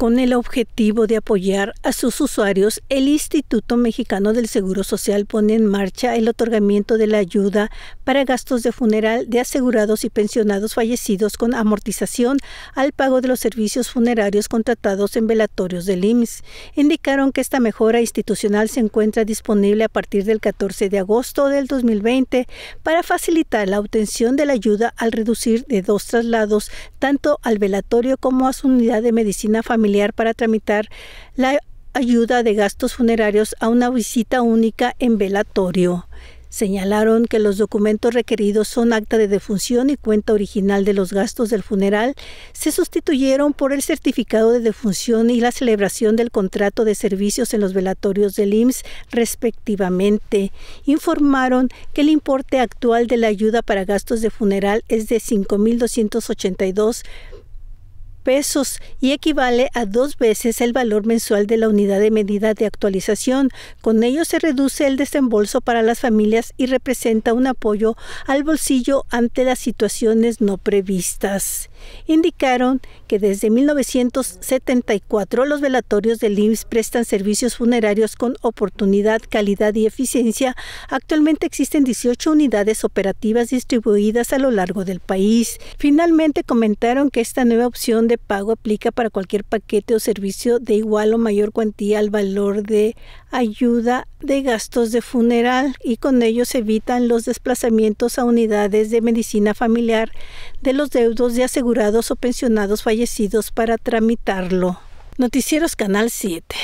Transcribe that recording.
con el objetivo de apoyar a sus usuarios, el Instituto Mexicano del Seguro Social pone en marcha el otorgamiento de la ayuda para gastos de funeral de asegurados y pensionados fallecidos con amortización al pago de los servicios funerarios contratados en velatorios del IMSS. Indicaron que esta mejora institucional se encuentra disponible a partir del 14 de agosto del 2020 para facilitar la obtención de la ayuda al reducir de dos traslados tanto al velatorio como a su unidad de medicina familiar para tramitar la ayuda de gastos funerarios a una visita única en velatorio. Señalaron que los documentos requeridos son acta de defunción y cuenta original de los gastos del funeral, se sustituyeron por el certificado de defunción y la celebración del contrato de servicios en los velatorios del IMSS respectivamente. Informaron que el importe actual de la ayuda para gastos de funeral es de 5.282 pesos y equivale a dos veces el valor mensual de la unidad de medida de actualización. Con ello se reduce el desembolso para las familias y representa un apoyo al bolsillo ante las situaciones no previstas. Indicaron que desde 1974 los velatorios del IMSS prestan servicios funerarios con oportunidad, calidad y eficiencia. Actualmente existen 18 unidades operativas distribuidas a lo largo del país. Finalmente comentaron que esta nueva opción de pago aplica para cualquier paquete o servicio de igual o mayor cuantía al valor de ayuda de gastos de funeral y con ello se evitan los desplazamientos a unidades de medicina familiar de los deudos de asegurados o pensionados fallecidos para tramitarlo. Noticieros Canal 7.